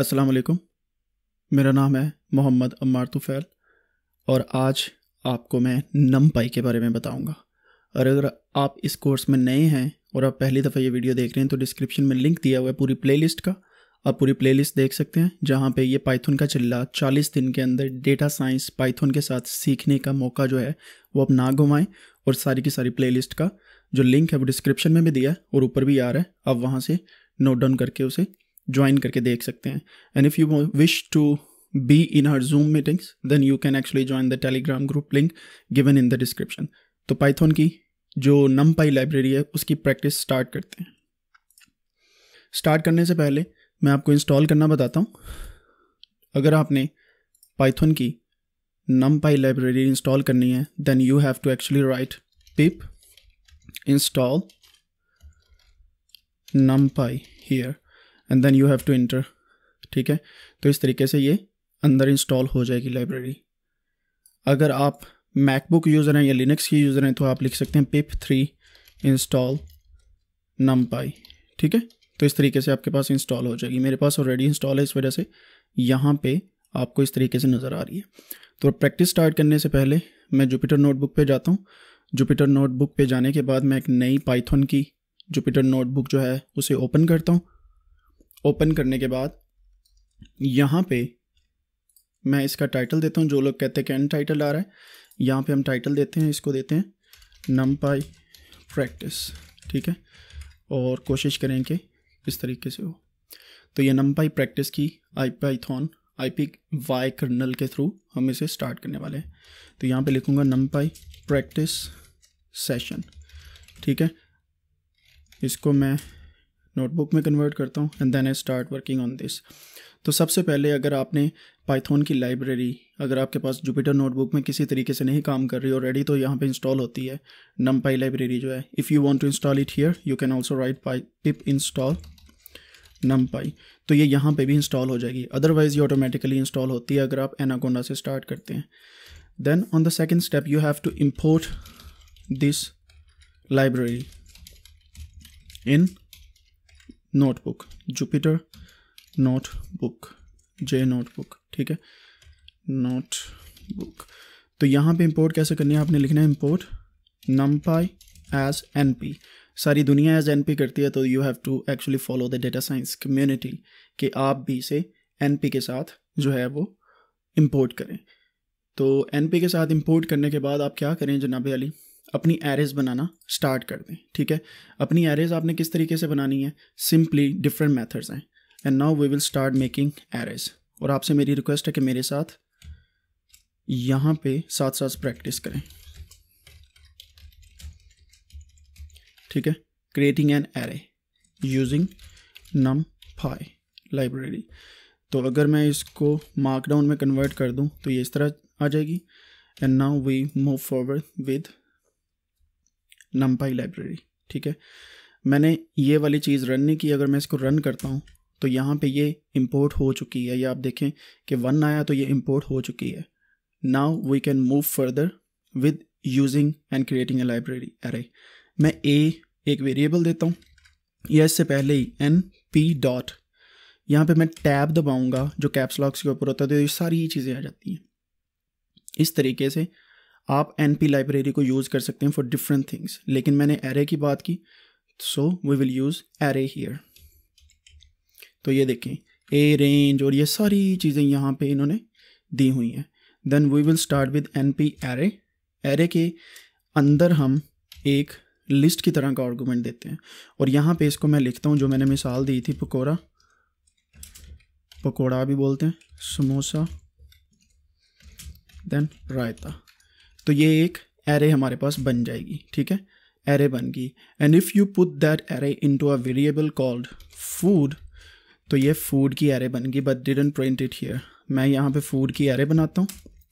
अस्सलाम वालेकुम मेरा नाम है मोहम्मद अम्मार तुफ़ैल और आज आपको मैं नम पाई के बारे में बताऊंगा और अगर आप इस कोर्स में नए हैं और आप पहली दफ़ा ये वीडियो देख रहे हैं तो डिस्क्रिप्शन में लिंक दिया हुआ है पूरी प्लेलिस्ट का आप पूरी प्लेलिस्ट देख सकते हैं जहाँ पे ये पाइथन का चिल्ला 40 दिन के अंदर डेटा साइंस पाइथन के साथ सीखने का मौका जो है वो आप ना घुमाएँ और सारी की सारी प्लेलिस्ट का जो लिंक है वो डिस्क्रिप्शन में भी दिया है और ऊपर भी आ रहा है आप वहाँ से नोट डाउन करके उसे ज्वाइन करके देख सकते हैं and if you wish to be in her Zoom meetings then you can actually join the Telegram group link given in the description तो पाइथन की जो नम पाई लाइब्रेरी है उसकी प्रैक्टिस स्टार्ट करते हैं स्टार्ट करने से पहले मैं आपको इंस्टॉल करना बताता हूँ अगर आपने पाइथन की नम पाई लाइब्रेरी इंस्टॉल करनी है then you have to actually write pip install NumPy here and then you have to enter ठीक है तो इस तरीके से ये अंदर इंस्टॉल हो जाएगी लाइब्रेरी अगर आप मैकबुक यूज़र हैं या लिनक्स की यूज़र हैं तो आप लिख सकते हैं पिप थ्री इंस्टॉल नम ठीक है तो इस तरीके से आपके पास इंस्टॉल हो जाएगी मेरे पास ऑलरेडी इंस्टॉल है इस वजह से यहाँ पे आपको इस तरीके से नज़र आ रही है तो प्रैक्टिस स्टार्ट करने से पहले मैं जुपिटर नोटबुक पे जाता हूँ जुपिटर नोटबुक पे जाने के बाद मैं एक नई पाइथन की जुपिटर नोटबुक जो है उसे ओपन करता हूँ ओपन करने के बाद यहाँ पे मैं इसका टाइटल देता हूँ जो लोग कहते हैं कि एंड टाइटल आ रहा है यहाँ पे हम टाइटल देते हैं इसको देते हैं नम पाई प्रैक्टिस ठीक है और कोशिश करें कि इस तरीके से हो तो ये नम पाई प्रैक्टिस की IPython I P Y kernel के थ्रू हम इसे स्टार्ट करने वाले हैं तो यहाँ पे लिखूँगा नम पाई प्रैक्टिस सेशन ठीक है इसको मैं नोटबुक में कन्वर्ट करता हूँ and then I start working on this तो सबसे पहले अगर आपने पाइथन की लाइब्रेरी अगर आपके पास जुपिटर नोटबुक में किसी तरीके से नहीं काम कर रही ऑलरेडी तो यहाँ पे इंस्टॉल होती है नम पाई लाइब्रेरी जो है if you want to install it here you can also write py pip install NumPy तो ये यहाँ पे भी इंस्टॉल हो जाएगी अदरवाइज ये ऑटोमेटिकली इंस्टॉल होती है अगर आप एनाकोंडा से स्टार्ट करते हैं then on the second step you have to import this library in notebook Jupyter notebook J notebook ठीक है नोटबुक तो यहाँ पे इंपोर्ट कैसे करनी है आपने लिखना है import NumPy as N P सारी दुनिया एज एन पी करती है तो you have to actually follow the data science community कि आप भी इसे एन पी के साथ जो है वो इम्पोर्ट करें तो एन पी के साथ इम्पोर्ट करने के बाद आप क्या करें जनाब अली अपनी एरेज बनाना स्टार्ट कर दें ठीक है अपनी एरेज आपने किस तरीके से बनानी है सिंपली डिफरेंट मेथड्स हैं and now we will start making arrays और आपसे मेरी रिक्वेस्ट है कि मेरे साथ यहाँ पे साथ साथ प्रैक्टिस करें ठीक है creating an array using NumPy library तो अगर मैं इसको मार्कडाउन में कन्वर्ट कर दूँ तो ये इस तरह आ जाएगी and now we move forward with NumPy library ठीक है मैंने ये वाली चीज़ रन नहीं की अगर मैं इसको रन करता हूँ तो यहाँ पे ये इंपोर्ट हो चुकी है या आप देखें कि वन आया तो ये इंपोर्ट हो चुकी है now we can move further with using and creating a library array मैं ए एक वेरिएबल देता हूँ या इससे पहले ही एन पी डॉट यहाँ पे मैं टैब दबाऊंगा जो कैप्स लॉक्स के ऊपर होता है तो ये सारी चीज़ें आ जाती हैं इस तरीके से आप एन पी लाइब्रेरी को यूज़ कर सकते हैं फॉर डिफरेंट थिंग्स लेकिन मैंने एरे की बात की so we will use array here तो ये देखें ए रेंज और ये सारी चीज़ें यहाँ पे इन्होंने दी हुई हैं then we will start with N P array array के अंदर हम एक लिस्ट की तरह का आर्गूमेंट देते हैं और यहाँ पे इसको मैं लिखता हूँ जो मैंने मिसाल दी थी पकौड़ा पकौड़ा भी बोलते हैं समोसा देन रायता तो ये एक एरे हमारे पास बन जाएगी ठीक है एरे बन गई and if you put that array into a variable called food तो ये फूड की एरे बन गई but didn't print it here मैं यहाँ पे फूड की एरे बनाता हूँ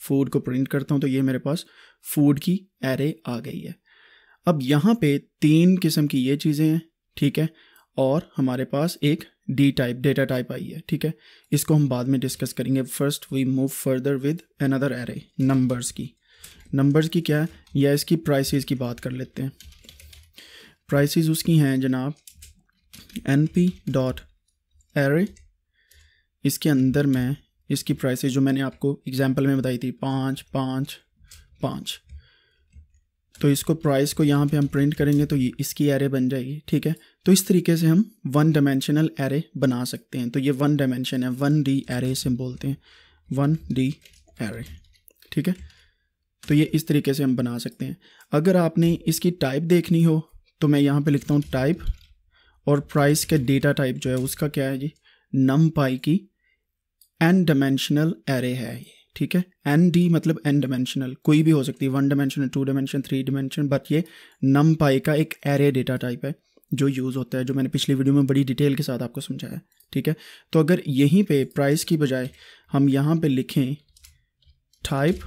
फूड को प्रिंट करता हूँ तो ये मेरे पास फूड की एरे आ गई है अब यहाँ पे तीन किस्म की ये चीज़ें हैं ठीक है और हमारे पास एक डी टाइप डेटा टाइप आई है ठीक है इसको हम बाद में डिस्कस करेंगे first we move further with another array numbers की नंबर्स की क्या है या इसकी प्राइसेस की बात कर लेते हैं प्राइसेस उसकी हैं जनाब एन पी डॉट एरे इसके अंदर मैं इसकी प्राइसेस जो मैंने आपको एग्जांपल में बताई थी पाँच पाँच पाँच तो इसको प्राइस को यहाँ पे हम प्रिंट करेंगे तो ये इसकी एरे बन जाएगी ठीक है तो इस तरीके से हम वन डायमेंशनल एरे बना सकते हैं तो ये वन डायमेंशन है वन डी एरे से बोलते हैं वन डी एरे ठीक है तो ये इस तरीके से हम बना सकते हैं अगर आपने इसकी टाइप देखनी हो तो मैं यहाँ पे लिखता हूँ टाइप और प्राइस के डेटा टाइप जो है उसका क्या है जी नम पाई की एन डायमेंशनल एरे है ये ठीक है एन डी मतलब एन डायमेंशनल कोई भी हो सकती है one dimensional two dimension three dimension but ये नम पाई का एक एरे डेटा टाइप है जो यूज़ होता है जो मैंने पिछली वीडियो में बड़ी डिटेल के साथ आपको समझाया ठीक है तो अगर यहीं पर प्राइस की बजाय हम यहाँ पर लिखें टाइप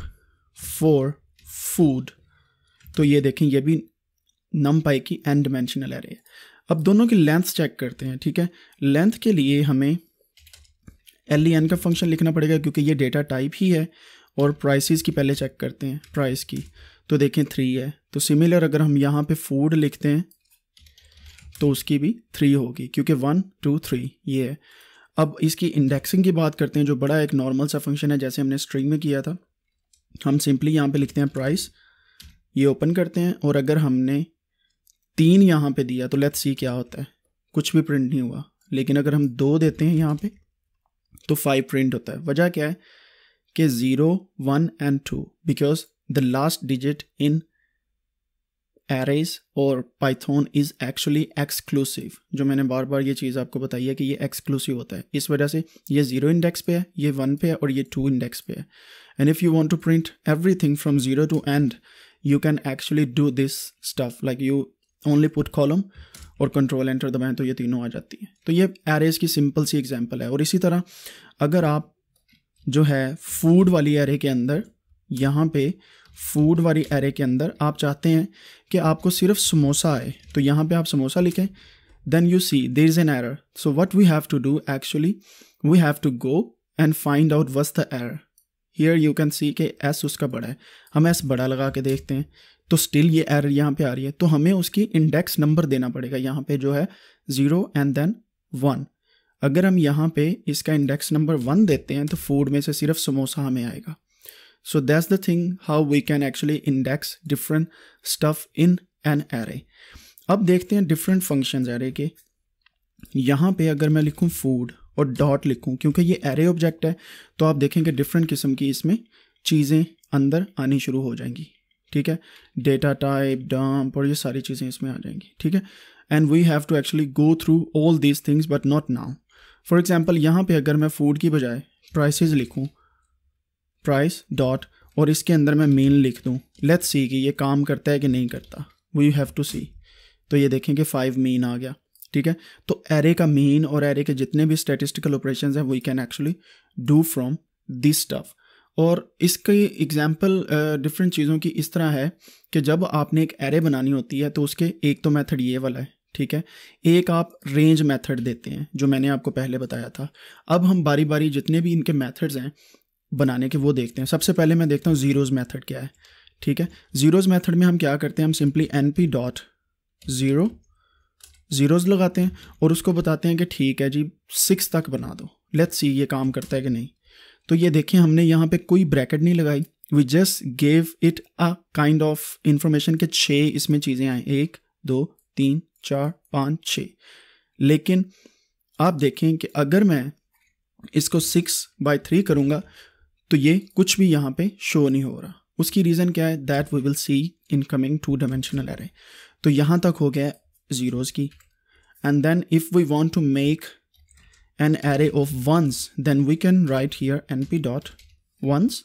फोर फूड तो ये देखें ये भी नम पाई की एन डिमेंशनल एरे है अब दोनों की लेंथ चेक करते हैं ठीक है लेंथ के लिए हमें एल ई एन का फंक्शन लिखना पड़ेगा क्योंकि ये डेटा टाइप ही है और प्राइसेस की पहले चेक करते हैं प्राइस की तो देखें थ्री है तो सिमिलर अगर हम यहाँ पे फूड लिखते हैं तो उसकी भी थ्री होगी क्योंकि वन टू थ्री ये है अब इसकी इंडेक्सिंग की बात करते हैं जो बड़ा एक नॉर्मल सा फंक्शन है जैसे हमने स्ट्रिंग में किया था हम सिंपली यहाँ पे लिखते हैं प्राइस ये ओपन करते हैं और अगर हमने तीन यहाँ पे दिया तो लेट्स सी क्या होता है कुछ भी प्रिंट नहीं हुआ लेकिन अगर हम दो देते हैं यहाँ पे तो फाइव प्रिंट होता है वजह क्या है कि zero one and two because the last digit in arrays और पाइथन इज़ एक्चुअली एक्सक्लूसिव जो मैंने बार बार ये चीज़ आपको बताई है कि ये एक्सक्लूसिव होता है इस वजह से ये ज़ीरो इंडेक्स पे है ये वन पे है और ये टू इंडेक्स पे है and if you want to print everything from zero to end you can actually do this stuff like you only put colon और कंट्रोल एंटर दबाएं तो ये तीनों आ जाती है तो ये एरेज की सिंपल सी एग्जाम्पल है और इसी तरह अगर आप जो है फूड वाली एरे के अंदर यहाँ पे फूड वाली एरे के अंदर आप चाहते हैं कि आपको सिर्फ समोसा आए तो यहाँ पे आप समोसा लिखें then you see there is an error so what we have to do actually we have to go and find out was the error here you can see K S उसका बड़ा है हम एस बड़ा लगा के देखते हैं तो स्टिल ये एरर यहाँ पे आ रही है तो हमें उसकी इंडेक्स नंबर देना पड़ेगा यहाँ पे जो है ज़ीरो एंड देन वन अगर हम यहाँ पे इसका इंडेक्स नंबर वन देते हैं तो फूड में से सिर्फ समोसा हमें आएगा So that's the thing how we can actually index different stuff in an array. अब देखते हैं different functions array के यहाँ पे अगर मैं लिखूँ food और डॉट लिखूँ क्योंकि ये एरे ऑब्जेक्ट है तो आप देखेंगे डिफरेंट किस्म की इसमें चीज़ें अंदर आनी शुरू हो जाएंगी ठीक है डेटा टाइप डम्प और ये सारी चीज़ें इसमें आ जाएंगी ठीक है and we have to actually go through all these things but not now for example यहाँ पे अगर मैं फूड की बजाय प्राइसेज लिखूँ प्राइस डॉट और इसके अंदर मैं मेन लिख दूँ लेट्स सी कि ये काम करता है कि नहीं करता we you have to see तो ये देखें कि फाइव मेन आ गया ठीक है तो एरे का मेन और एरे के जितने भी स्टेटिस्टिकल ऑपरेशन हैं we can actually do from this stuff और इसकी एग्जाम्पल डिफरेंट चीज़ों की इस तरह है कि जब आपने एक एरे बनानी होती है तो उसके एक तो मैथड ये वाला है ठीक है एक आप रेंज मेथड देते हैं जो मैंने आपको पहले बताया था अब हम बारी बारी जितने भी इनके मेथड्स हैं बनाने के वो देखते हैं सबसे पहले मैं देखता हूँ ज़ीरोज़ मेथड क्या है ठीक है ज़ीरोज़ मेथड में हम क्या करते हैं हम simply N P dot zero zeros लगाते हैं और उसको बताते हैं कि ठीक है जी सिक्स तक बना दो लेट्स सी ये काम करता है कि नहीं तो ये देखें हमने यहाँ पे कोई ब्रैकेट नहीं लगाई we just gave it a kind of information के छः इसमें चीज़ें आए एक दो तीन चार पाँच छः लेकिन आप देखें कि अगर मैं इसको सिक्स बाई थ्री करूँगा तो ये कुछ भी यहाँ पे शो नहीं हो रहा उसकी रीज़न क्या है that we will see in coming two dimensional array तो यहाँ तक हो गया ज़ीरोज़ की and then if we want to make an array of ones then we can write here N P dot ones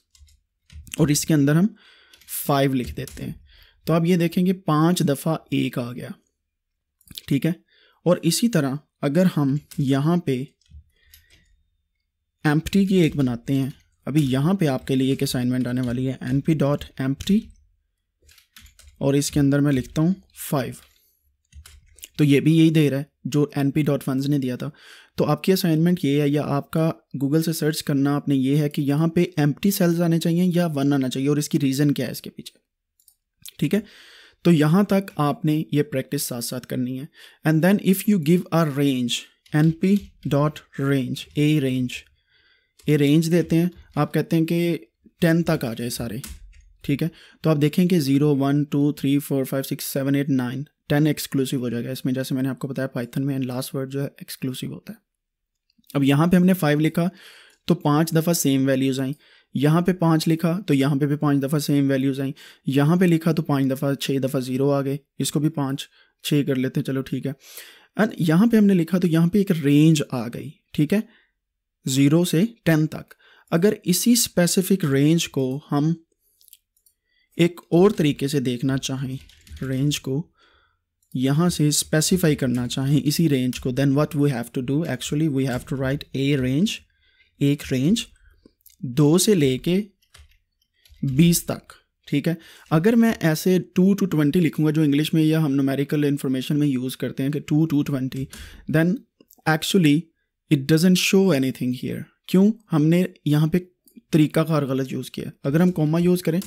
और इसके अंदर हम फाइव लिख देते हैं तो आप ये देखेंगे पाँच दफ़ा एक आ गया ठीक है और इसी तरह अगर हम यहाँ पे एम्प्टी की एक बनाते हैं अभी यहाँ पे आपके लिए एक असाइनमेंट आने वाली है एन पी डॉट एम और इसके अंदर मैं लिखता हूँ फाइव तो ये भी यही दे रहा है जो एन पी डॉट फंड ने दिया था तो आपकी असाइनमेंट ये है या आपका गूगल से सर्च करना आपने ये है कि यहाँ पे एम सेल्स आने चाहिए या वन आना चाहिए और इसकी रीज़न क्या है इसके पीछे ठीक है तो यहाँ तक आपने ये प्रैक्टिस साथ साथ करनी है and then if you give a range N P dot range arange ये रेंज देते हैं आप कहते हैं कि टेन तक आ जाए सारे ठीक है तो आप देखें कि zero one two three four five six seven eight nine ten exclusive हो जाएगा इसमें जैसे मैंने आपको बताया पाइथन में एंड लास्ट वर्ड जो है एक्सक्लूसिव होता है अब यहाँ पे हमने फाइव लिखा तो पाँच दफ़ा सेम वैल्यूज़ आई यहाँ पे पाँच लिखा तो यहाँ पे भी पाँच दफ़ा सेम वैल्यूज़ आई यहाँ पे लिखा तो पाँच दफ़ा छः दफ़ा ज़ीरो आ गए इसको भी पाँच छः कर लेते हैं चलो ठीक है एंड यहाँ पे हमने लिखा तो यहाँ पे एक रेंज आ गई ठीक है ज़ीरो से टेन तक अगर इसी स्पेसिफिक रेंज को हम एक और तरीके से देखना चाहें रेंज को यहाँ से स्पेसिफाई करना चाहें इसी रेंज को then what we have to do actually we have to write arange एक रेंज दो से लेके बीस तक ठीक है अगर मैं ऐसे टू टू ट्वेंटी लिखूंगा जो इंग्लिश में या हम नोमेरिकल इन्फॉर्मेशन में यूज़ करते हैं कि two to twenty then actually it doesn't show anything here क्यों हमने यहाँ पे तरीका कार गलत यूज़ किया अगर हम कॉमा यूज़ करें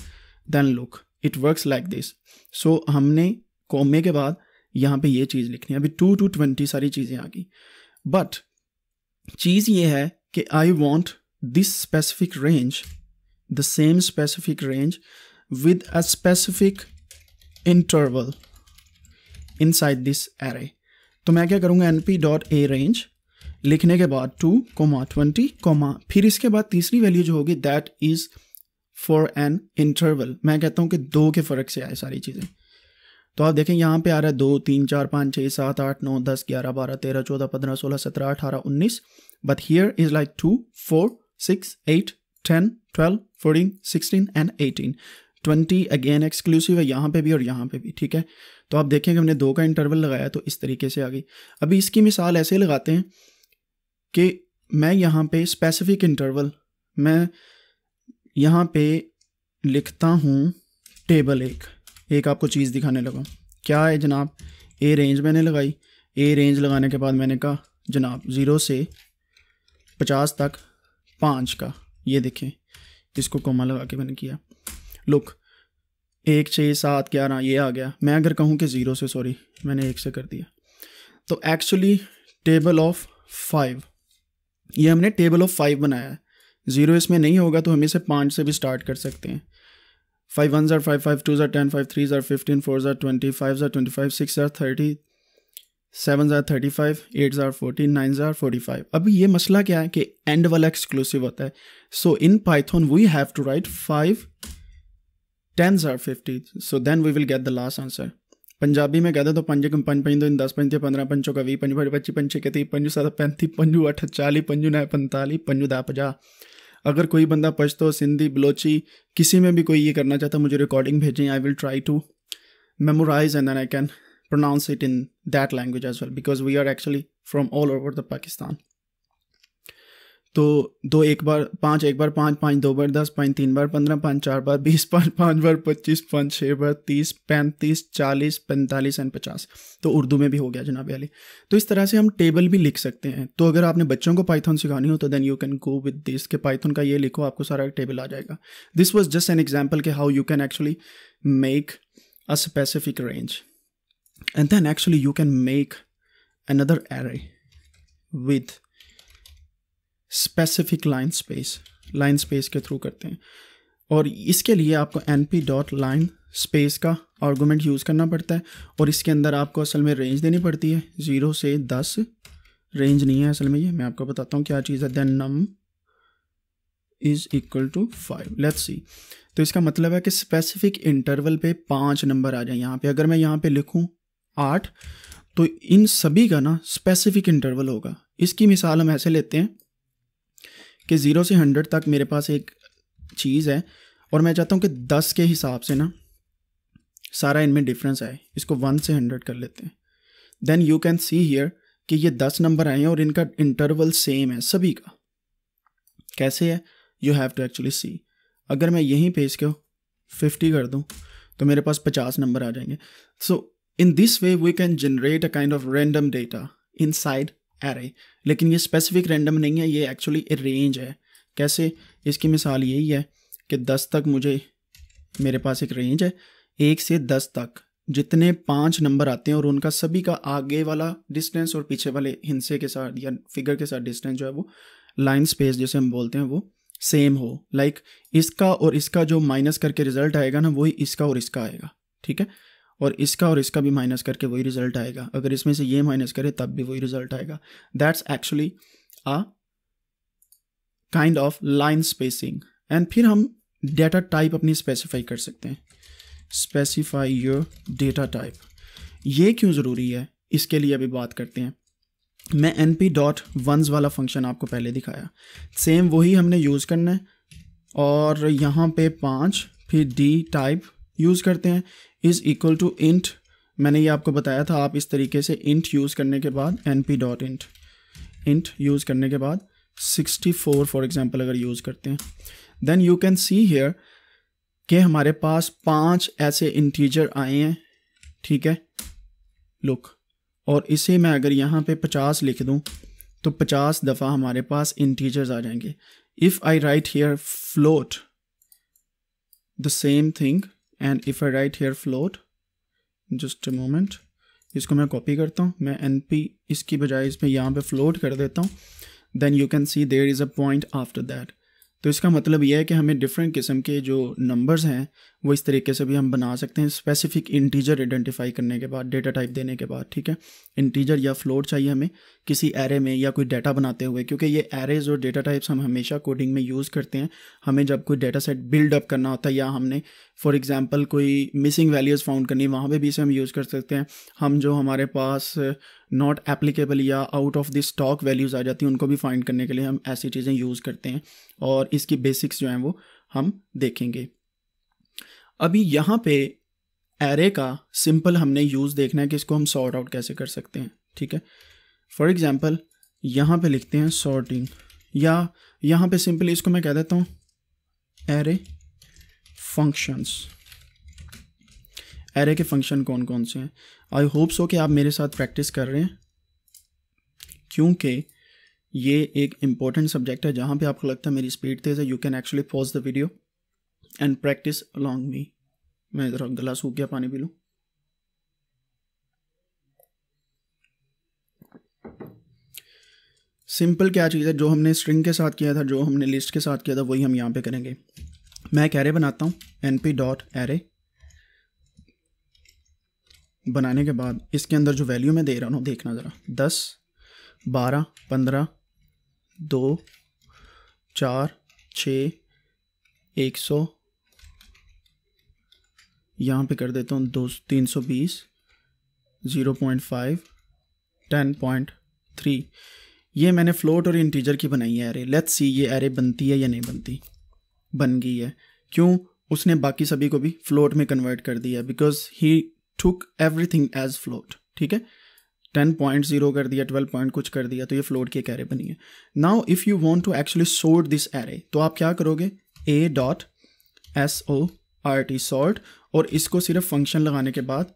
then look it works like this so हमने कॉमे के बाद यहाँ पे ये चीज़ लिखनी है अभी टू टू ट्वेंटी सारी चीज़ें आ गई बट चीज़ ये है कि I want this specific range the same specific range with a specific interval inside this array तो मैं क्या करूँगा एन पी डॉट ए रेंज लिखने के बाद टू कोमा ट्वेंटी कोमा फिर इसके बाद तीसरी वैल्यू जो होगी that is for an interval मैं कहता हूँ कि दो के फ़र्क से आए सारी चीज़ें तो आप देखें यहाँ पे आ रहा है दो तीन चार पाँच छः सात आठ नौ दस ग्यारह बारह तेरह चौदह पंद्रह सोलह सत्रह अठारह उन्नीस but here is like two four six eight ten twelve fourteen sixteen and eighteen twenty again exclusive है यहाँ पे भी और यहाँ पे भी ठीक है तो आप देखें कि हमने दो का इंटरवल लगाया तो इस तरीके से आ गई अभी इसकी मिसाल ऐसे लगाते हैं कि मैं यहाँ पे स्पेसिफिक इंटरवल मैं यहाँ पे लिखता हूँ टेबल एक एक आपको चीज़ दिखाने लगा क्या है जनाब ए रेंज मैंने लगाई ए रेंज लगाने के बाद मैंने कहा जनाब ज़ीरो से पचास तक पाँच का ये देखें इसको कोमा लगा के मैंने किया लुक एक छः सात ग्यारह ये आ गया मैं अगर कहूँ कि ज़ीरो से सॉरी मैंने एक से कर दिया तो एक्चुअली टेबल ऑफ फाइव ये हमने टेबल ऑफ फाइव बनाया है ज़ीरो इसमें नहीं होगा तो हम इसे पाँच से भी स्टार्ट कर सकते हैं five one are five five two are ten five three are fifteen four are twenty five are twenty five six are thirty seven are thirty five eight are fourteen nine are forty five अभी ये मसला क्या है कि and वाला exclusive होता है so in Python we have to write five ten ज़ार fifty so then we will get the last answer Punjabi में कहते तो पंज पंज पंज दो दस पंज पंद्रह पंचों का भी पंज पच्ची पंज छकती पंजू सत पैंती पंजू अठ चाली पंजू नए पंताली पंजू दा पाँ अगर कोई बंदा पछतो सिंधी बलोची किसी में भी कोई ये करना चाहता मुझे रिकॉर्डिंग भेजें I will try to memorize and then I can pronounce it in that language as well because we are actually from all over the Pakistan तो दो एक बार पाँच एक बार पाँच पाँच दो बार दस पाँच तीन बार पंद्रह पाँच चार बार बीस पाँच पाँच बार पच्चीस पाँच छः बार तीस पैंतीस चालीस पैंतालीस एंड पचास तो उर्दू में भी हो गया जनाब अली तो इस तरह से हम टेबल भी लिख सकते हैं तो अगर आपने बच्चों को पाइथन सिखानी हो तो then you can go with this के पाइथन का ये लिखो आपको सारा टेबल आ जाएगा this was just an example के how you can actually make a specific range and then actually you can make another array with specific line space line space के थ्रू करते हैं और इसके लिए आपको N P dot line space का argument use करना पड़ता है और इसके अंदर आपको असल में रेंज देनी पड़ती है ज़ीरो से दस रेंज नहीं है असल में ये मैं आपको बताता हूँ क्या चीज़ है then num is equal to five let's see तो इसका मतलब है कि स्पेसिफिक इंटरवल पे पांच नंबर आ जाए यहाँ पे अगर मैं यहाँ पे लिखूँ आठ तो इन सभी का ना स्पेसिफिक इंटरवल होगा इसकी मिसाल हम ऐसे लेते हैं कि ज़ीरो से हंड्रेड तक मेरे पास एक चीज़ है और मैं चाहता हूँ कि दस के हिसाब से ना सारा इनमें डिफरेंस आए इसको वन से हंड्रेड कर लेते हैं then you can see here कि ये दस नंबर आए हैं और इनका इंटरवल सेम है सभी का कैसे है you have to actually see अगर मैं यहीं पे इसको फिफ्टी कर दूँ तो मेरे पास पचास नंबर आ जाएंगे so in this way we can generate a kind of random data inside array लेकिन ये स्पेसिफिक रैंडम नहीं है ये एक्चुअली ए रेंज है कैसे इसकी मिसाल यही है कि दस तक मुझे मेरे पास एक रेंज है एक से दस तक जितने पाँच नंबर आते हैं और उनका सभी का आगे वाला डिस्टेंस और पीछे वाले हिंसे के साथ या फिगर के साथ डिस्टेंस जो है वो लाइन स्पेस जैसे हम बोलते हैं वो सेम हो लाइक like, इसका और इसका जो माइनस करके रिजल्ट आएगा ना वही इसका और इसका आएगा ठीक है और इसका और इसका भी माइनस करके वही रिजल्ट आएगा अगर इसमें से ये माइनस करें तब भी वही रिजल्ट आएगा that's actually a kind of line spacing and फिर हम डेटा टाइप अपनी स्पेसिफाई कर सकते हैं स्पेसिफाई योर डेटा टाइप ये क्यों ज़रूरी है इसके लिए अभी बात करते हैं मैं एन पी डॉट वंस वाला फंक्शन आपको पहले दिखाया सेम वही हमने यूज़ करना है और यहाँ पे पाँच फिर डी टाइप यूज़ करते हैं इज़ इक्वल टू इंट मैंने ये आपको बताया था आप इस तरीके से इंट यूज़ करने के बाद N P dot int int use करने के बाद 64 फॉर एग्जांपल अगर यूज़ करते हैं then you can see here के हमारे पास पांच ऐसे इंटीजर आए हैं ठीक है लुक और इसे मैं अगर यहाँ पे 50 लिख दूँ तो 50 दफ़ा हमारे पास इंटीजर्स आ जाएंगे if I write here float the same thing and if I write here float just a moment इसको मैं कॉपी करता हूँ मैं एन पी इसकी बजाय इसमें यहाँ पे फ्लोट कर देता हूँ then you can see there is a point after that तो इसका मतलब यह है कि हमें डिफरेंट किस्म के जो नंबर्स हैं वो इस तरीके से भी हम बना सकते हैं स्पेसिफिक इंटीजर आइडेंटिफाई करने के बाद डेटा टाइप देने के बाद ठीक है इंटीजर या फ्लोर चाहिए हमें किसी एरे में या कोई डाटा बनाते हुए क्योंकि ये एरेज और डेटा टाइप्स हम हमेशा कोडिंग में यूज़ करते हैं हमें जब कोई डेटा सेट बिल्डअप करना होता है या हमने फॉर एग्ज़ाम्पल कोई मिसिंग वैल्यूज़ फाउंड करनी वहाँ पर भी इसे हम यूज़ कर सकते हैं हम जो हमारे पास नॉट एप्लीकेबल या out of the stock values आ जाती हैं उनको भी फाइंड करने के लिए हम ऐसी चीज़ें यूज़ करते हैं और इसकी बेसिक्स जो हैं वो हम देखेंगे अभी यहाँ पे एरे का सिंपल हमने यूज़ देखना है कि इसको हम सॉर्ट आउट कैसे कर सकते हैं ठीक है फॉर एग्ज़ाम्पल यहाँ पे लिखते हैं सॉर्टिंग या यहाँ पे सिंपली इसको मैं कह देता हूँ एरे फंक्शंस एरे के फंक्शन कौन कौन से हैं आई होप सो कि आप मेरे साथ प्रैक्टिस कर रहे हैं क्योंकि ये एक इम्पॉर्टेंट सब्जेक्ट है जहाँ पे आपको लगता है मेरी स्पीड तेज़ है you can actually pause the video and practice along me मैं ज़रा गला सूख गया पानी पी लूँ सिंपल क्या चीज़ है जो हमने स्ट्रिंग के साथ किया था जो हमने लिस्ट के साथ किया था वही हम यहाँ पे करेंगे मैं एक एरे बनाता हूँ एन पी डॉट एरे बनाने के बाद इसके अंदर जो वैल्यू मैं दे रहा हूँ देखना ज़रा दस बारह पंद्रह दो चार छ एक सौ यहाँ पे कर देता हूँ दो तीन सौ बीस zero point five ten point three ये मैंने फ्लोट और इंटीजर की बनाई है एरे लेट्स सी ये एरे बनती है या नहीं बनती बन गई है क्यों उसने बाकी सभी को भी फ्लोट में कन्वर्ट कर दिया because he took everything as float ठीक है टेन पॉइंट जीरो कर दिया ट्वेल्व पॉइंट कुछ कर दिया तो ये फ्लोट की एक एरे बनी है now if you want to actually sort this array तो आप क्या करोगे A dot S O R T sort और इसको सिर्फ फंक्शन लगाने के बाद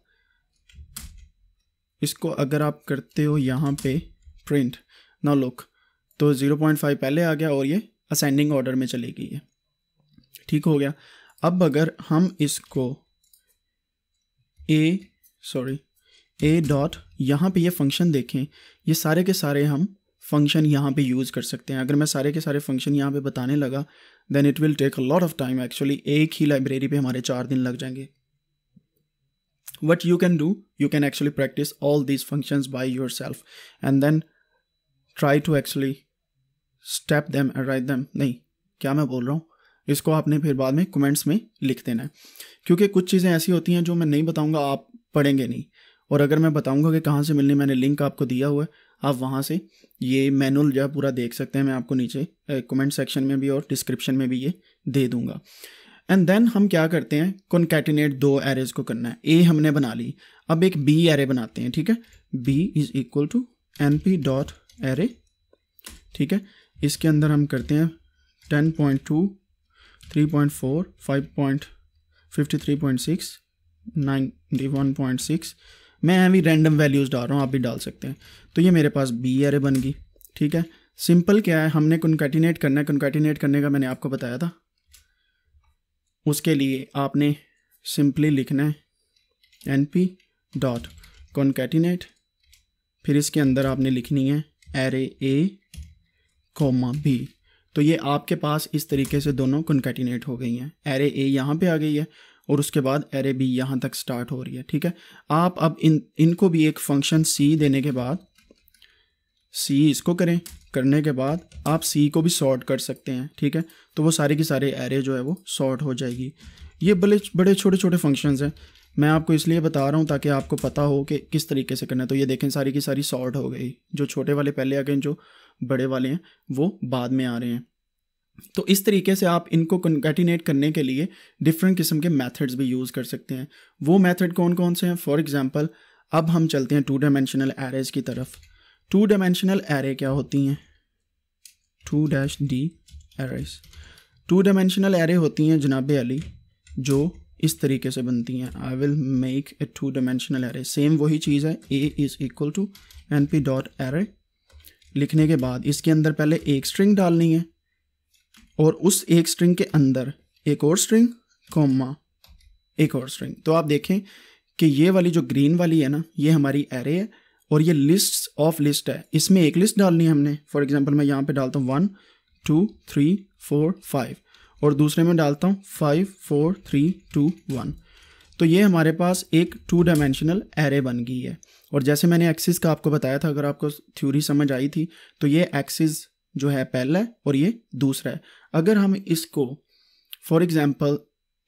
इसको अगर आप करते हो यहाँ पे प्रिंट ना लुक तो 0.5 पहले आ गया और ये असेंडिंग ऑर्डर में चली गई है ठीक हो गया अब अगर हम इसको ए सॉरी ए डॉट यहाँ पे ये फंक्शन देखें ये सारे के सारे हम फंक्शन यहाँ पे यूज़ कर सकते हैं अगर मैं सारे के सारे फंक्शन यहाँ पे बताने लगा then it will take a lot of time actually एक ही लाइब्रेरी पे हमारे चार दिन लग जाएंगे what you can do you can actually practice all these function by yourself and then try to actually step them right them नहीं क्या मैं बोल रहा हूँ इसको आपने फिर बाद में कमेंट्स में लिख देना है क्योंकि कुछ चीज़ें ऐसी होती हैं जो मैं नहीं बताऊँगा आप पढ़ेंगे नहीं और अगर मैं बताऊँगा कि कहाँ से मिलने मैंने लिंक आपको दिया हुआ है आप वहाँ से ये मैनुअल जो है पूरा देख सकते हैं मैं आपको नीचे कमेंट सेक्शन में भी और डिस्क्रिप्शन में भी ये दे दूंगा एंड देन हम क्या करते हैं कॉन्कैटिनेट दो एरेज को करना है ए हमने बना ली अब एक बी एरे बनाते हैं ठीक है B is equal to N P dot array ठीक है इसके अंदर हम करते हैं ten point two three point four five point fifty three point six ninety one point six मैं अभी रैंडम वैल्यूज़ डाल रहा हूँ आप भी डाल सकते हैं तो ये मेरे पास बी एरे बन गई ठीक है सिंपल क्या है हमने कन्कैटिनेट करना है कन्कैटिनेट करने का मैंने आपको बताया था उसके लिए आपने सिंपली लिखना है एन पी डॉट कॉन्कैटिनेट फिर इसके अंदर आपने लिखनी है एरे ए कोमा बी तो ये आपके पास इस तरीके से दोनों कन्कैटिनेट हो गई हैं एरे ए यहाँ पे आ गई है और उसके बाद एरे बी यहाँ तक स्टार्ट हो रही है ठीक है आप अब इन इनको भी एक फंक्शन सी देने के बाद सी इसको करें करने के बाद आप सी को भी सॉर्ट कर सकते हैं ठीक है तो वो सारे के सारे एरे जो है वो सॉर्ट हो जाएगी ये बड़े बड़े छोटे छोटे फंक्शंस हैं मैं आपको इसलिए बता रहा हूँ ताकि आपको पता हो कि किस तरीके से करना है तो ये देखें सारी की सारी सॉर्ट हो गई जो छोटे वाले पहले आ गए जो बड़े वाले हैं वो बाद में आ रहे हैं तो इस तरीके से आप इनको कंकेटिनेट करने के लिए डिफरेंट किस्म के मेथड्स भी यूज़ कर सकते हैं वो मेथड कौन कौन से हैं फॉर एग्जांपल अब हम चलते हैं टू डायमेंशनल एरेज की तरफ टू डायमेंशनल एरे क्या होती हैं two dash D arrays two dimensional array होती हैं जनाब अली जो इस तरीके से बनती हैं I will make a two dimensional array same वही चीज़ है A is equal to N P dot array लिखने के बाद इसके अंदर पहले एक स्ट्रिंग डालनी है और उस एक स्ट्रिंग के अंदर एक और स्ट्रिंग कॉमा एक और स्ट्रिंग तो आप देखें कि ये वाली जो ग्रीन वाली है ना ये हमारी एरे है और ये लिस्ट ऑफ लिस्ट है इसमें एक लिस्ट डालनी है हमने फॉर एग्जाम्पल मैं यहाँ पे डालता हूँ one two three four five और दूसरे में डालता हूँ five four three two one तो ये हमारे पास एक टू डायमेंशनल एरे बन गई है और जैसे मैंने एक्सिस का आपको बताया था अगर आपको थ्योरी समझ आई थी तो ये एक्सिस जो है पहला है और ये दूसरा है अगर हम इसको फॉर एग्ज़ाम्पल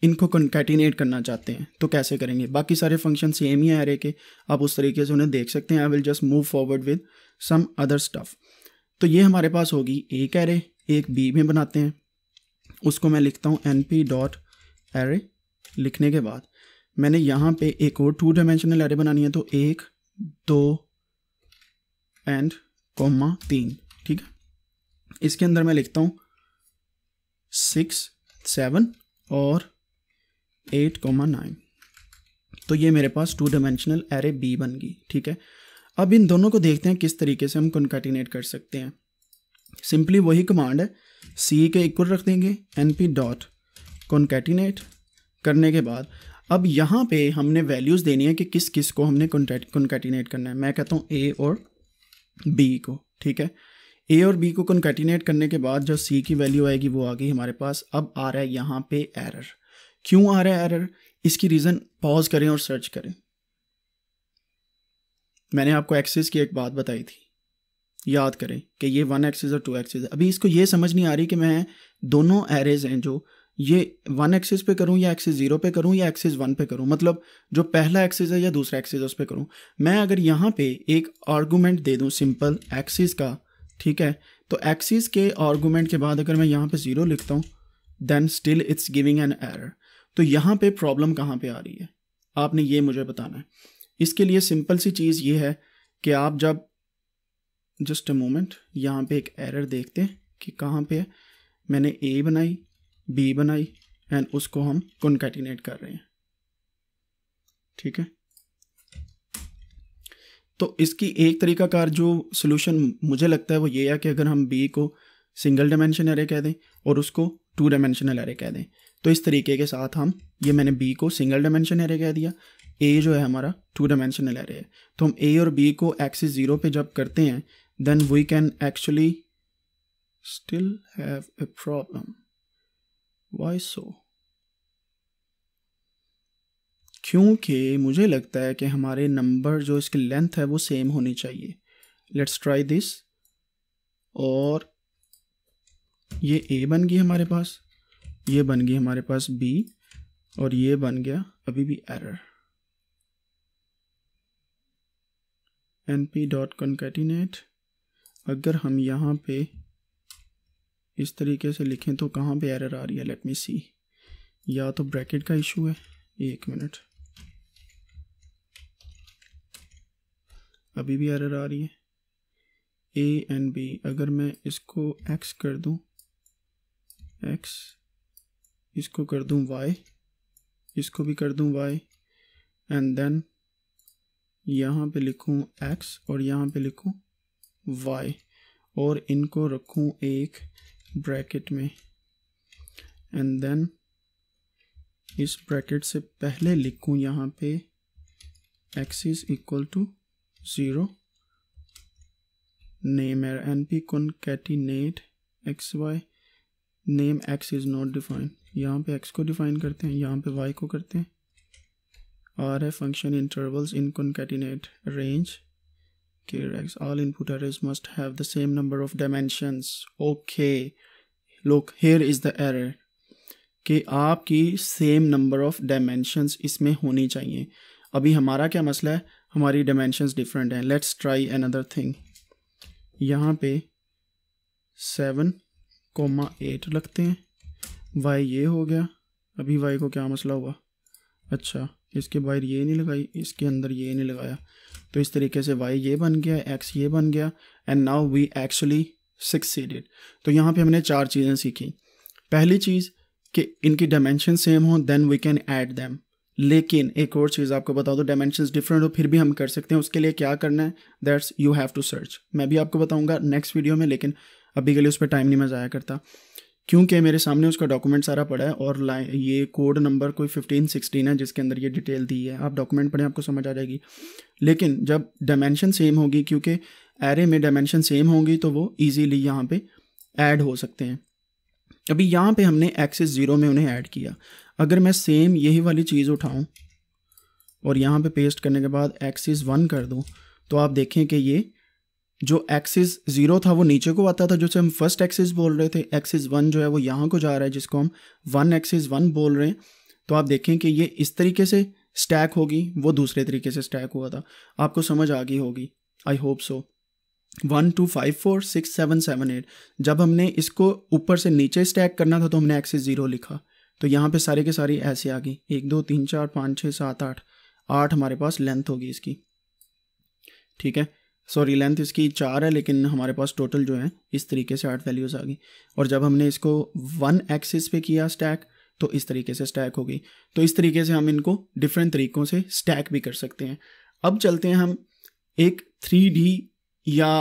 इनको कंकेटिनेट करना चाहते हैं तो कैसे करेंगे बाकी सारे फंक्शन सेम ही आ एरे के आप उस तरीके से उन्हें देख सकते हैं I will just move forward with some other stuff तो ये हमारे पास होगी एक एरे एक बी में बनाते हैं उसको मैं लिखता हूँ एन पी डॉट एरे लिखने के बाद मैंने यहाँ पे एक और टू डायमेंशनल एरे बनानी है तो एक दो एंड कोमा तीन ठीक है इसके अंदर मैं लिखता हूँ सिक्स सेवन और एट कोमा नाइन तो ये मेरे पास टू डायमेंशनल एरे बी बन गई ठीक है अब इन दोनों को देखते हैं किस तरीके से हम कॉन्कैटिनेट कर सकते हैं सिंपली वही कमांड है सी के इक्वल रख देंगे एन पी डॉट कॉन्कैटिनेट करने के बाद अब यहाँ पे हमने वैल्यूज़ देनी है कि किस किस को हमने कॉन्कैटिनेट करना है मैं कहता हूँ ए और बी को ठीक है ए और बी को कंकेटिनेट करने के बाद जो सी की वैल्यू आएगी वो आ गई हमारे पास अब आ रहा है यहाँ पे एरर क्यों आ रहा है एरर इसकी रीज़न पॉज करें और सर्च करें मैंने आपको एक्सेस की एक बात बताई थी याद करें कि ये वन एक्सेस और टू एक्सेस अभी इसको ये समझ नहीं आ रही कि मैं दोनों एरेज हैं जो ये वन एक्सेस पे करूं या एक्सेस ज़ीरो पे करूं या एक्सेस वन पे करूं मतलब जो पहला एक्सेस है या दूसरा एक्सेस उस पर करूँ मैं अगर यहाँ पे एक आर्गूमेंट दे दूँ सिंपल एक्सेस का ठीक है तो एक्सिस के आर्गूमेंट के बाद अगर मैं यहाँ पे ज़ीरो लिखता हूँ then still it's giving an error तो यहाँ पे प्रॉब्लम कहाँ पे आ रही है आपने ये मुझे बताना है इसके लिए सिंपल सी चीज़ ये है कि आप जब जस्ट अ मोमेंट यहाँ पे एक एरर देखते हैं कि कहाँ पे है मैंने ए बनाई बी बनाई एंड उसको हम कॉन्केटिनेट कर रहे हैं ठीक है तो इसकी एक तरीका कार जो सोल्यूशन मुझे लगता है वो ये है कि अगर हम बी को सिंगल डायमेंशन एरे कह दें और उसको टू डायमेंशनल एरे कह दें तो इस तरीके के साथ हम ये मैंने बी को सिंगल डायमेंशन एरे कह दिया ए जो है हमारा टू डायमेंशनल एरे है तो हम ए और बी को एक्सिस ज़ीरो पे जब करते हैं then we can actually still have a problem why so क्योंकि मुझे लगता है कि हमारे नंबर जो इसकी लेंथ है वो सेम होनी चाहिए लेट्स ट्राई दिस और ये ए बन गई हमारे पास ये बन गई हमारे पास बी और ये बन गया अभी भी error N P dot concatenate अगर हम यहाँ पे इस तरीके से लिखें तो कहाँ पे एरर आ रही है लेट मी सी या तो ब्रैकेट का इशू है एक मिनट अभी भी एरर आ रही है ए एंड बी अगर मैं इसको एक्स कर दूं एक्स इसको कर दूं वाई इसको भी कर दूं वाई एंड देन यहाँ पे लिखूं एक्स और यहाँ पे लिखूं वाई और इनको रखूं एक ब्रैकेट में एंड देन इस ब्रैकेट से पहले लिखूं यहाँ पे is equal to 0 name error np concatenate xy name x is not defined यहाँ पे x को डिफाइन करते हैं यहाँ पे y को करते हैं आर है function intervals in concatenate range Krx. All input arrays must have the same number of dimensions. Okay. Look, here is the error. कि आपकी सेम नंबर ऑफ डायमेंशंस इसमें होनी चाहिए अभी हमारा क्या मसला है हमारी डायमेंशंस डिफरेंट हैं लेट्स ट्राई अनदर थिंग यहाँ पे सेवन कोमा एट लगते हैं वाई ये हो गया अभी वाई को क्या मसला हुआ अच्छा इसके बाहर ये नहीं लगाई इसके अंदर ये नहीं लगाया तो इस तरीके से वाई ये बन गया एक्स ये बन गया and now we actually six तो यहाँ पे हमने चार चीज़ें सीखी पहली चीज़ कि इनकी डायमेंशन सेम हो then we can add them लेकिन एक और चीज़ आपको बता दो डायमेंशन डिफरेंट हो फिर भी हम कर सकते हैं उसके लिए क्या करना है that's you have to search मैं भी आपको बताऊँगा नेक्स्ट वीडियो में लेकिन अभी के लिए उस पर टाइम नहीं मैं ज़ाया करता क्योंकि मेरे सामने उसका डॉक्यूमेंट सारा पड़ा है और ये कोड नंबर कोई फिफ्टीन सिक्सटीन है जिसके अंदर ये डिटेल दी है आप डॉक्यूमेंट पढ़ें आपको समझ आ जाएगी लेकिन जब डायमेंशन सेम होगी क्योंकि एरे में डायमेंशन सेम होंगी तो वो ईजीली यहाँ पर ऐड हो सकते हैं अभी यहाँ पे हमने एक्सेस ज़ीरो में उन्हें ऐड किया अगर मैं सेम यही वाली चीज़ उठाऊँ और यहाँ पे पेस्ट करने के बाद एक्सेस वन कर दूँ तो आप देखें कि ये जो एक्सेस ज़ीरो था वो नीचे को आता था जिसे हम फर्स्ट एक्सिस बोल रहे थे एक्सिस वन जो है वो यहाँ को जा रहा है जिसको हम वन एक्सिस वन बोल रहे हैं तो आप देखें कि ये इस तरीके से स्टैक होगी वो दूसरे तरीके से स्टैक हुआ था आपको समझ आ गई होगी I hope so one two five four six seven seven eight जब हमने इसको ऊपर से नीचे स्टैक करना था तो हमने एक्सेस ज़ीरो लिखा तो यहाँ पे सारे के सारे ऐसे आ गई एक दो तीन चार पाँच छः सात आठ आठ हमारे पास लेंथ होगी इसकी ठीक है सॉरी लेंथ इसकी चार है लेकिन हमारे पास टोटल जो है इस तरीके से आठ वैल्यूज़ आ गई और जब हमने इसको वन एक्सिस पे किया स्टैक तो इस तरीके से स्टैक हो गई तो इस तरीके से हम इनको डिफरेंट तरीक़ों से स्टैक भी कर सकते हैं अब चलते हैं हम एक थ्री डी या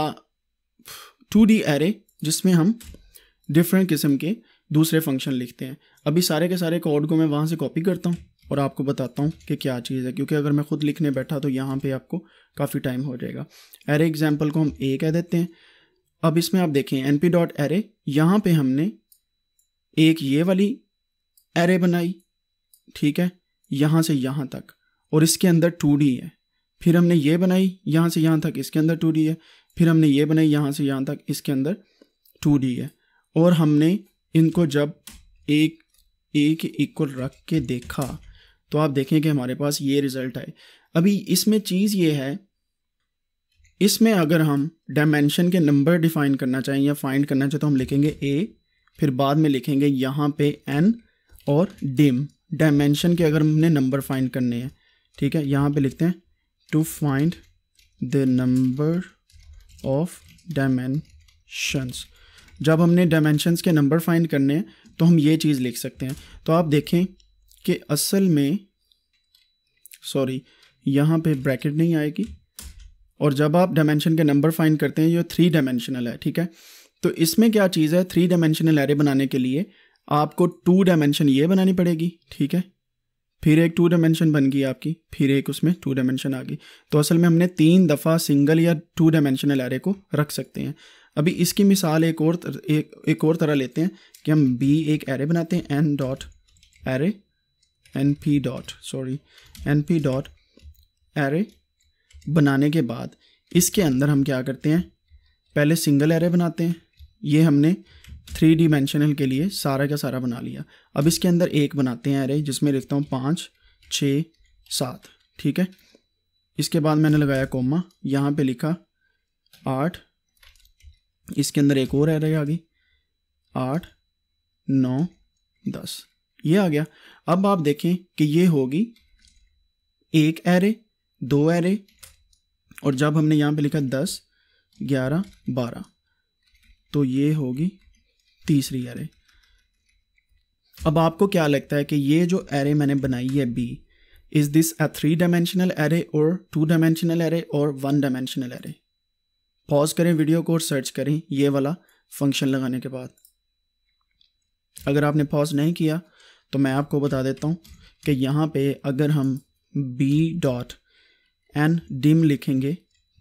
टू डी एरे जिसमें हम डिफरेंट किस्म के दूसरे फंक्शन लिखते हैं अभी सारे के सारे कोड को मैं वहाँ से कॉपी करता हूँ और आपको बताता हूँ कि क्या चीज़ है क्योंकि अगर मैं खुद लिखने बैठा तो यहाँ पे आपको काफ़ी टाइम हो जाएगा एरे एग्जाम्पल को हम ए कह देते हैं अब इसमें आप देखें एन पी डॉट एरे यहाँ पर हमने एक ये वाली एरे बनाई ठीक है यहाँ से यहाँ तक और इसके अंदर टू डी है फिर हमने ये बनाई यहाँ से यहाँ तक इसके अंदर टू डी है फिर हमने ये बनाई यहाँ से यहाँ तक इसके अंदर टू डी है और हमने इनको जब एक एक इक्वल रख के देखा तो आप देखें कि हमारे पास ये रिज़ल्ट आए अभी इसमें चीज़ ये है इसमें अगर हम डायमेंशन के नंबर डिफाइन करना चाहें या फाइंड करना चाहें तो हम लिखेंगे ए फिर बाद में लिखेंगे यहाँ पे एन और डिम डायमेंशन के अगर हमने नंबर फाइंड करने हैं ठीक है यहाँ पे लिखते हैं to find the number of dimensions जब हमने dimensions के number find करने हैं तो हम ये चीज़ लिख सकते हैं तो आप देखें कि असल में सॉरी यहाँ पे ब्रैकेट नहीं आएगी और जब आप डायमेंशन के नंबर find करते हैं ये थ्री डायमेंशनल है ठीक है तो इसमें क्या चीज़ है थ्री डायमेंशनल एरे बनाने के लिए आपको टू डायमेंशन ये बनानी पड़ेगी ठीक है फिर एक टू डायमेंशन बन गई आपकी फिर एक उसमें टू डायमेंशन आ गई तो असल में हमने तीन दफ़ा सिंगल या टू डायमेंशनल एरे को रख सकते हैं अभी इसकी मिसाल एक और एक एक और तरह लेते हैं कि हम बी एक एरे बनाते हैं N dot array N P dot sorry N P dot array बनाने के बाद इसके अंदर हम क्या करते हैं पहले सिंगल एरे बनाते हैं ये हमने थ्री डिमेंशनल के लिए सारा का सारा बना लिया अब इसके अंदर एक बनाते हैं अरे जिसमें लिखता हूँ पाँच छ सात ठीक है इसके बाद मैंने लगाया कोमा यहाँ पे लिखा आठ इसके अंदर एक और एरे आ गई आठ नौ दस ये आ गया अब आप देखें कि ये होगी एक एरे दो एरे और जब हमने यहाँ पे लिखा दस ग्यारह बारह तो ये होगी तीसरी एरे अब आपको क्या लगता है कि ये जो एरे मैंने बनाई है B is this a three dimensional array और टू डायमेंशनल एरे और वन डायमेंशनल एरे पॉज करें वीडियो को और सर्च करें ये वाला फंक्शन लगाने के बाद अगर आपने पॉज नहीं किया तो मैं आपको बता देता हूँ कि यहाँ पे अगर हम बी डॉट एन डिम लिखेंगे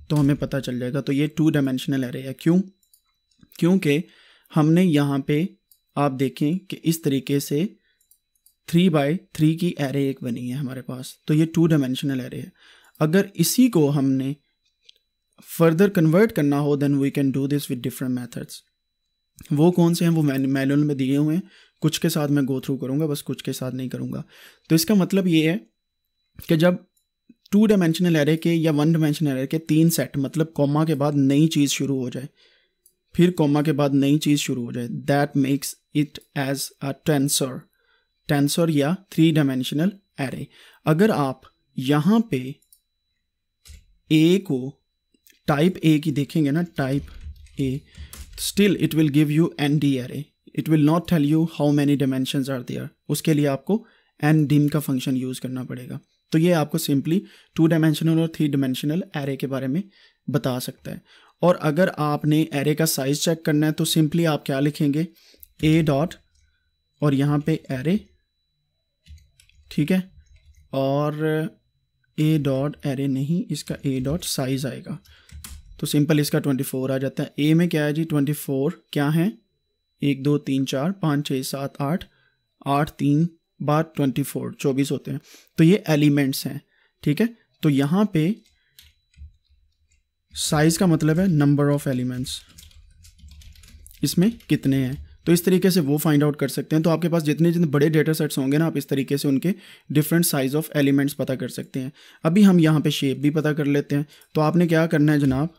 तो हमें पता चल जाएगा तो ये टू डायमेंशनल एरे है क्यों क्योंकि हमने यहाँ पे आप देखें कि इस तरीके से थ्री बाई थ्री की एरे एक बनी है हमारे पास तो ये टू डायमेंशनल एरे है अगर इसी को हमने फर्दर कन्वर्ट करना हो then we can do this with different methods वो कौन से हैं वो मैनुअल में दिए हुए हैं कुछ के साथ मैं गो थ्रू करूँगा बस कुछ के साथ नहीं करूँगा तो इसका मतलब ये है कि जब टू डायमेंशनल एरे के या वन डायमेंशनल एरे के तीन सेट मतलब कॉमा के बाद नई चीज़ शुरू हो जाए फिर कॉमा के बाद नई चीज़ शुरू हो जाए that makes it as a tensor tensor या थ्री डायमेंशनल एरे अगर आप यहाँ पे ए को टाइप ए की देखेंगे ना type A still it will give you N D array it will not tell you how many dimension are there उसके लिए आपको एन डिम का फंक्शन यूज़ करना पड़ेगा तो ये आपको सिंपली टू डायमेंशनल और थ्री डायमेंशनल एरे के बारे में बता सकता है और अगर आपने एरे का साइज़ चेक करना है तो सिंपली आप क्या लिखेंगे ए डॉट और यहाँ पे एरे ठीक है और ए डॉट एरे नहीं इसका ए डॉट साइज़ आएगा तो सिंपल इसका 24 आ जाता है ए में क्या है जी 24 क्या है एक दो तीन चार पाँच छः सात आठ आठ तीन बार 24 24 होते हैं तो ये एलिमेंट्स हैं ठीक है तो यहाँ पे साइज का मतलब है नंबर ऑफ एलिमेंट्स इसमें कितने हैं तो इस तरीके से वो फाइंड आउट कर सकते हैं तो आपके पास जितने जितने बड़े डेटा सेट्स होंगे ना आप इस तरीके से उनके डिफरेंट साइज ऑफ एलिमेंट्स पता कर सकते हैं अभी हम यहाँ पे शेप भी पता कर लेते हैं तो आपने क्या करना है जनाब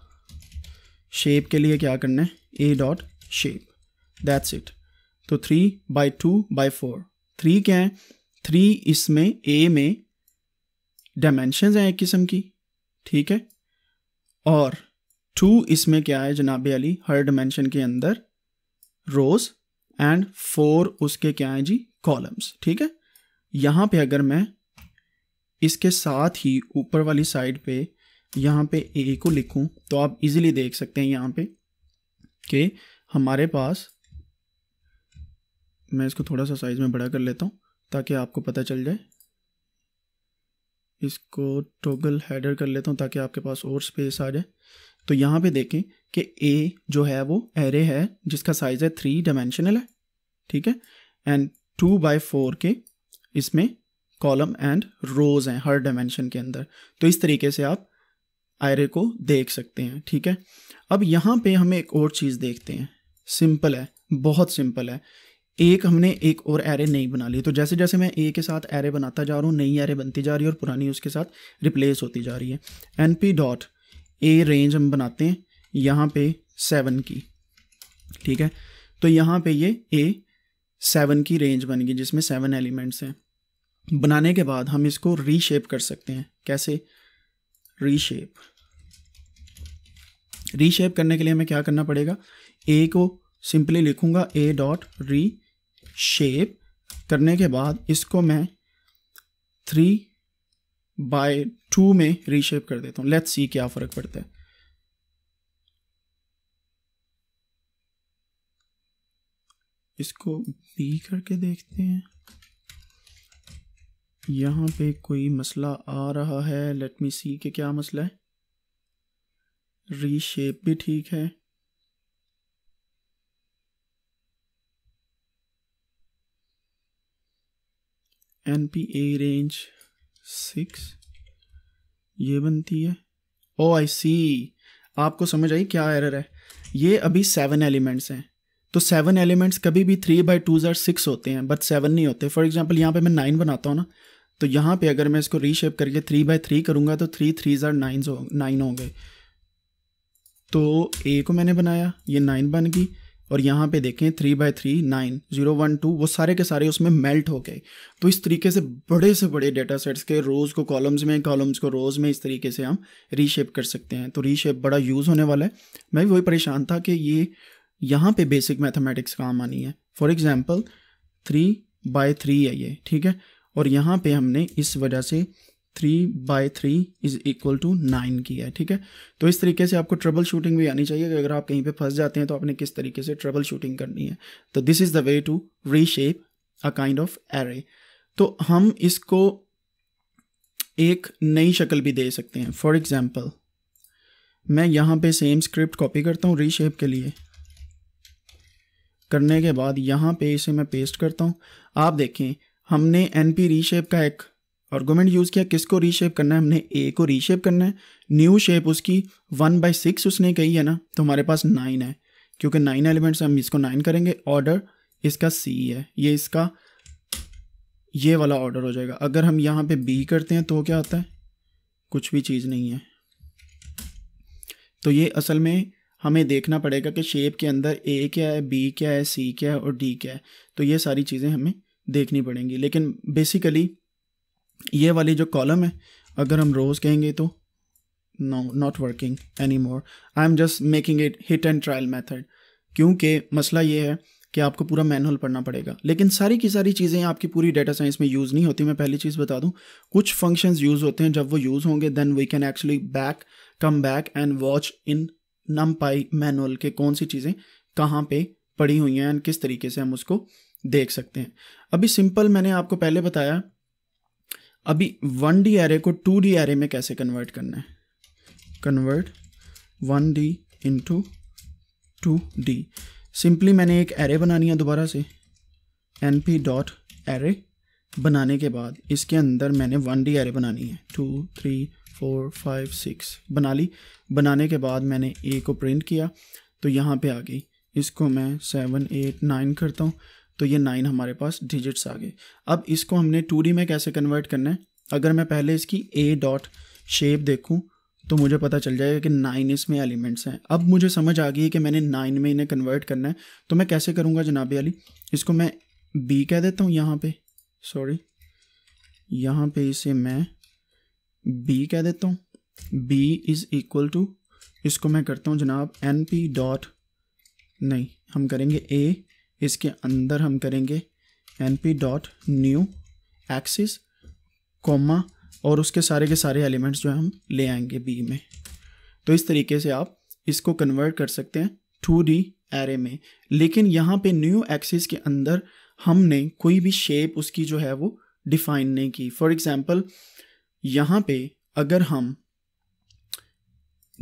शेप के लिए क्या करना है A dot shape that's it तो three by two by four three क्या है थ्री इसमें ए में डायमेंशन हैं एक किस्म की ठीक है और टू इसमें क्या है जनाब अली हर डिमेंशन के अंदर रोज एंड फोर उसके क्या है जी कॉलम्स ठीक है यहाँ पे अगर मैं इसके साथ ही ऊपर वाली साइड पे यहाँ पे ए को लिखूँ तो आप इजीली देख सकते हैं यहाँ पे कि हमारे पास मैं इसको थोड़ा सा साइज़ में बड़ा कर लेता हूँ ताकि आपको पता चल जाए इसको टोगल हैडर कर लेता हूँ ताकि आपके पास और स्पेस आ जाए तो यहाँ पे देखें कि ए जो है वो एरे है जिसका साइज़ है थ्री डायमेंशनल है ठीक है एंड टू बाई फोर के इसमें कॉलम एंड रोज़ हैं हर डायमेंशन के अंदर तो इस तरीके से आप आयरे को देख सकते हैं ठीक है अब यहाँ पे हमें एक और चीज़ देखते हैं सिंपल है बहुत सिंपल है एक हमने एक और एरे नई बना ली तो जैसे जैसे मैं ए के साथ एरे बनाता जा रहा हूँ नई एरे बनती जा रही है और पुरानी उसके साथ रिप्लेस होती जा रही है एन पी डॉट ए रेंज हम बनाते हैं यहाँ पे सेवन की ठीक है तो यहाँ पे ये ए सेवन की रेंज बन गई जिसमें सेवन एलिमेंट्स हैं बनाने के बाद हम इसको रीशेप कर सकते हैं कैसे रीशेप रीशेप करने के लिए हमें क्या करना पड़ेगा ए को सिंपली लिखूंगा ए डॉट री शेप करने के बाद इसको मैं थ्री बाय टू में रीशेप कर देता हूँ लेट्स सी क्या फ़र्क पड़ता है इसको बी करके देखते हैं यहाँ पे कोई मसला आ रहा है लेट मी सी के क्या मसला है रीशेप भी ठीक है N P a range six ये बनती है ओ आई सी आपको समझ आई क्या एरर है ये अभी सेवन एलिमेंट्स हैं तो सेवन एलिमेंट्स कभी भी थ्री बाई टू ज़ार सिक्स होते हैं बट सेवन नहीं होते फॉर एग्जाम्पल यहाँ पे मैं नाइन बनाता हूँ ना तो यहाँ पे अगर मैं इसको रीशेप करके थ्री बाई थ्री करूँगा तो थ्री थ्री ज़ार नाइन हो नाइन हो गए तो ए को मैंने बनाया ये नाइन बन गई और यहाँ पे देखें three by three nine zero one two वो सारे के सारे उसमें मेल्ट हो गए तो इस तरीके से बड़े से बड़े डेटा सेट्स के रोज़ को कॉलम्स में कॉलम्स को रोज़ में इस तरीके से हम रीशेप कर सकते हैं तो रीशेप बड़ा यूज़ होने वाला है मैं भी वही परेशान था कि ये यहाँ पे बेसिक मैथमेटिक्स काम आनी है for example three by three है ये ठीक है और यहाँ पर हमने इस वजह से three by three is equal to nine की है ठीक है तो इस तरीके से आपको ट्रबल शूटिंग भी आनी चाहिए कि अगर आप कहीं पे फंस जाते हैं तो आपने किस तरीके से ट्रबल शूटिंग करनी है तो this is the way to reshape a kind of array तो हम इसको एक नई शक्ल भी दे सकते हैं फॉर एग्ज़ाम्पल मैं यहाँ पे सेम स्क्रिप्ट कॉपी करता हूँ रीशेप के लिए करने के बाद यहाँ पे इसे मैं पेस्ट करता हूँ आप देखें हमने एन पी रीशेप का एक आर्गूमेंट यूज़ किया किसको रीशेप करना है हमने ए को रीशेप करना है न्यू शेप उसकी वन बाई सिक्स उसने कही है ना तो हमारे पास नाइन है क्योंकि नाइन एलिमेंट्स हम इसको नाइन करेंगे ऑर्डर इसका सी है ये इसका ये वाला ऑर्डर हो जाएगा अगर हम यहाँ पे बी करते हैं तो क्या आता है कुछ भी चीज़ नहीं है तो ये असल में हमें देखना पड़ेगा कि शेप के अंदर ए क्या है बी क्या है सी क्या है और डी क्या है तो ये सारी चीज़ें हमें देखनी पड़ेंगी लेकिन बेसिकली ये वाली जो कॉलम है अगर हम रोज़ कहेंगे तो no not working any more I am just making it hit and trial method क्योंकि मसला ये है कि आपको पूरा मैनुअल पढ़ना पड़ेगा लेकिन सारी की सारी चीज़ें आपकी पूरी डेटा साइंस में यूज़ नहीं होती मैं पहली चीज़ बता दूं कुछ फंक्शंस यूज़ होते हैं जब वो यूज़ होंगे then we can actually back come back and watch in NumPy manual के कौन सी चीज़ें कहाँ पे पड़ी हुई हैं एंड किस तरीके से हम उसको देख सकते हैं अभी सिंपल मैंने आपको पहले बताया अभी वन डी एरे को टू डी एरे में कैसे कन्वर्ट करना है convert one D into two D simply मैंने एक एरे बनानी है दोबारा से एन पी डॉट एरे बनाने के बाद इसके अंदर मैंने वन डी एरे बनानी है two three four five six बना ली बनाने के बाद मैंने ए को प्रिंट किया तो यहाँ पे आ गई इसको मैं सेवन एट नाइन करता हूँ तो ये नाइन हमारे पास डिजिट्स आ गए अब इसको हमने टू में कैसे कन्वर्ट करना है अगर मैं पहले इसकी ए डॉट शेप देखूँ तो मुझे पता चल जाएगा कि नाइन इसमें एलिमेंट्स हैं अब मुझे समझ आ गई है कि मैंने नाइन में इन्हें कन्वर्ट करना है तो मैं कैसे करूँगा जनाब अली इसको मैं बी कह देता हूँ यहाँ पे सॉरी यहाँ पे इसे मैं बी कह देता हूँ बी इज़ इक्वल टू इसको मैं करता हूँ जनाब एन पी डॉट नहीं हम करेंगे ए इसके अंदर हम करेंगे N P dot new axis comma और उसके सारे के सारे एलिमेंट्स जो है हम ले आएंगे बी में तो इस तरीके से आप इसको कन्वर्ट कर सकते हैं टू डी एरे में लेकिन यहाँ पे न्यू एक्सिस के अंदर हमने कोई भी शेप उसकी जो है वो डिफाइन नहीं की फॉर एग्ज़ाम्पल यहाँ पे अगर हम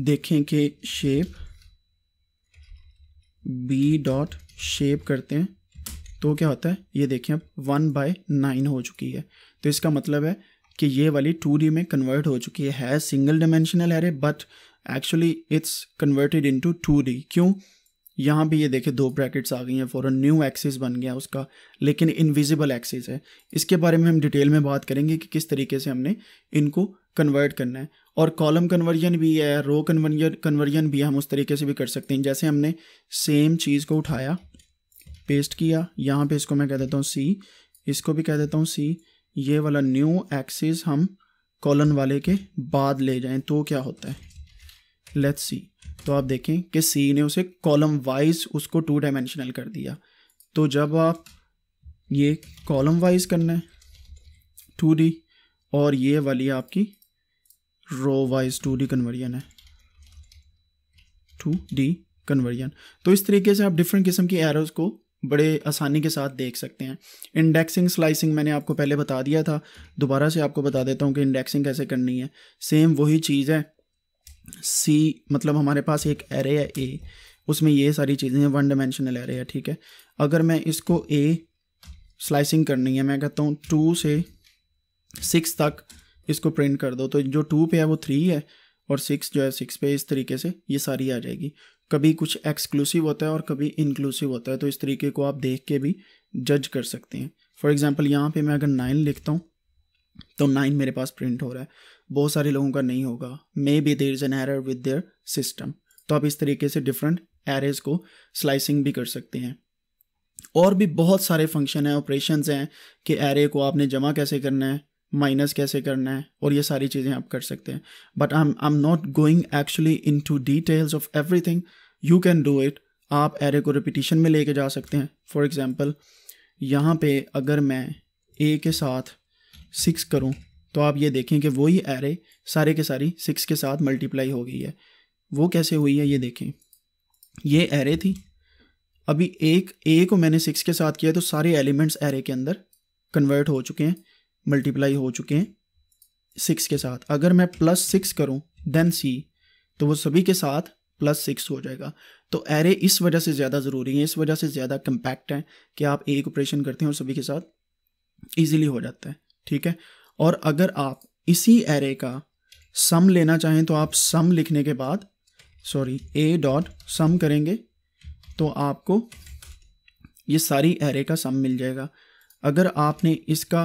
देखें कि शेप बी डॉट शेप करते हैं तो क्या होता है ये देखें अब वन बाय नाइन हो चुकी है तो इसका मतलब है कि ये वाली टू डी में कन्वर्ट हो चुकी है single dimensional array but actually it's converted into two D क्यों यहाँ भी ये देखे दो ब्रैकेट्स आ गई हैं फॉरन न्यू एक्सिस बन गया उसका लेकिन इनविजिबल एक्सिस है इसके बारे में हम डिटेल में बात करेंगे कि किस तरीके से हमने इनको कन्वर्ट करना है और कॉलम कन्वर्जन भी है रो कन्वर्जन कन्वर्जन भी हम उस तरीके से भी कर सकते हैं जैसे हमने सेम चीज़ को उठाया पेस्ट किया यहाँ पे इसको मैं कह देता हूँ सी इसको भी कह देता हूँ सी ये वाला न्यू एक्सिस हम कॉलन वाले के बाद ले जाएं तो क्या होता है लेट्स सी तो आप देखें कि सी ने उसे कॉलम वाइज उसको टू डायमेंशनल कर दिया तो जब आप ये कॉलम वाइज करना है टू डी और ये वाली आपकी row wise two D conversion है टू डी कन्वर्जन तो इस तरीके से आप डिफरेंट किस्म की एरर्स को बड़े आसानी के साथ देख सकते हैं इंडेक्सिंग स्लाइसिंग मैंने आपको पहले बता दिया था दोबारा से आपको बता देता हूँ कि इंडेक्सिंग कैसे करनी है सेम वही चीज़ है सी मतलब हमारे पास एक एरे है ए उसमें ये सारी चीज़ें हैं वन डायमेंशनल एरे है ठीक है अगर मैं इसको ए स्लाइसिंग करनी है मैं कहता हूँ टू से सिक्स तक इसको प्रिंट कर दो तो जो टू पे है वो थ्री है और सिक्स जो है सिक्स पे इस तरीके से ये सारी आ जाएगी कभी कुछ एक्सक्लूसिव होता है और कभी इंक्लूसिव होता है तो इस तरीके को आप देख के भी जज कर सकते हैं फॉर एग्ज़ाम्पल यहाँ पे मैं अगर नाइन लिखता हूँ तो नाइन मेरे पास प्रिंट हो रहा है बहुत सारे लोगों का नहीं होगा maybe there is an error with their system तो आप इस तरीके से डिफरेंट एरेज को स्लाइसिंग भी कर सकते हैं और भी बहुत सारे फंक्शन हैं ऑपरेशन हैं कि एरे को आपने जमा कैसे करना है माइनस कैसे करना है और ये सारी चीज़ें आप कर सकते हैं but I am I am not going actually into details of everything you can do it आप एरे को रिपीटिशन में लेके जा सकते हैं फॉर एग्ज़ाम्पल यहाँ पे अगर मैं ए के साथ सिक्स करूँ तो आप ये देखें कि वही एरे सारे के सारी सिक्स के साथ मल्टीप्लाई हो गई है वो कैसे हुई है ये देखें ये एरे थी अभी एक ए को मैंने सिक्स के साथ किया तो सारे एलिमेंट्स एरे के अंदर कन्वर्ट हो चुके हैं मल्टीप्लाई हो चुके हैं सिक्स के साथ अगर मैं प्लस सिक्स करूँ देन सी तो वो सभी के साथ प्लस सिक्स हो जाएगा तो एरे इस वजह से ज़्यादा ज़रूरी है इस वजह से ज़्यादा कंपैक्ट है कि आप एक ऑपरेशन करते हैं और सभी के साथ ईजिली हो जाता है ठीक है और अगर आप इसी एरे का सम लेना चाहें तो आप सम लिखने के बाद सॉरी ए डॉट सम करेंगे तो आपको ये सारी एरे का सम मिल जाएगा अगर आपने इसका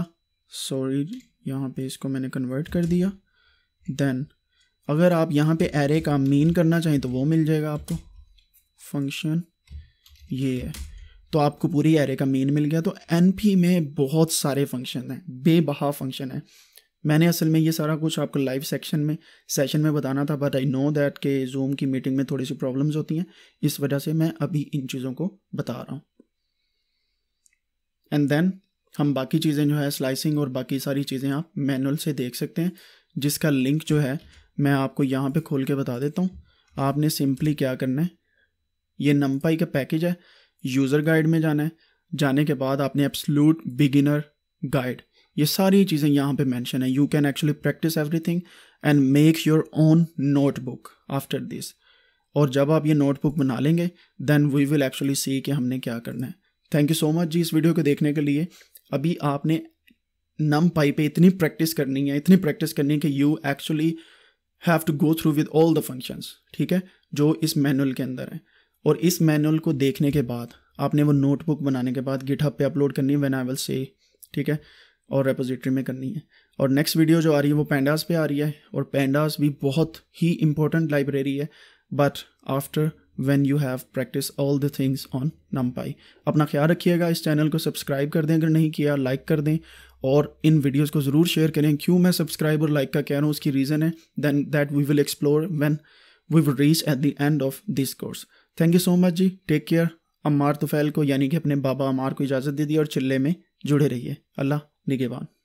सॉरी यहाँ पे इसको मैंने कन्वर्ट कर दिया देन अगर आप यहाँ पे एरे का मीन करना चाहें तो वो मिल जाएगा आपको फंक्शन ये है तो आपको पूरी एरे का मीन मिल गया तो एन में बहुत सारे फंक्शन हैं बेबहा फंक्शन है मैंने असल में ये सारा कुछ आपको लाइव सेक्शन में सेशन में बताना था बट आई नो दैट के जूम की मीटिंग में थोड़ी सी प्रॉब्लम्स होती हैं इस वजह से मैं अभी इन चीज़ों को बता रहा हूँ एंड देन हम बाकी चीज़ें जो है स्लाइसिंग और बाकी सारी चीज़ें आप मैनुअल से देख सकते हैं जिसका लिंक जो है मैं आपको यहाँ पे खोल के बता देता हूँ आपने सिंपली क्या करना है ये नंपाई का पैकेज है यूज़र गाइड में जाना है जाने के बाद आपने एप्सलूट बिगिनर गाइड ये सारी चीज़ें यहाँ पे मेंशन है you can actually practice everything and make your own notebook after this और जब आप ये नोटबुक बना लेंगे then we will actually see कि हमने क्या करना है थैंक यू सो मच जी इस वीडियो को देखने के लिए अभी आपने नम पाई पे इतनी प्रैक्टिस करनी है इतनी प्रैक्टिस करनी है कि you actually have to go through with all the functions ठीक है जो इस मैनुअल के अंदर है और इस मैनुअल को देखने के बाद आपने वो नोटबुक बनाने के बाद गिटहब पे अपलोड करनी है वेन आई विल से ठीक है और रेपोजिटरी में करनी है और नेक्स्ट वीडियो जो आ रही है वो पैंडास पे आ रही है और पैंडास भी बहुत ही इंपॉर्टेंट लाइब्रेरी है but after when you have practice all the things on नम अपना ख्याल रखिएगा इस चैनल को सब्सक्राइब कर दें अगर नहीं किया लाइक कर दें और इन वीडियोज़ को ज़रूर शेयर करें क्यों मैं सब्सक्राइब और लाइक का कह रहा हूँ उसकी रीज़न है then that we will explore when we will reach at the end of this course thank you so much जी टेक केयर अमार तुफैल को यानी कि अपने बाबा अमार को इजाज़त दे दी और चिल्ले में जुड़े रहिए अल्लाह निगेबान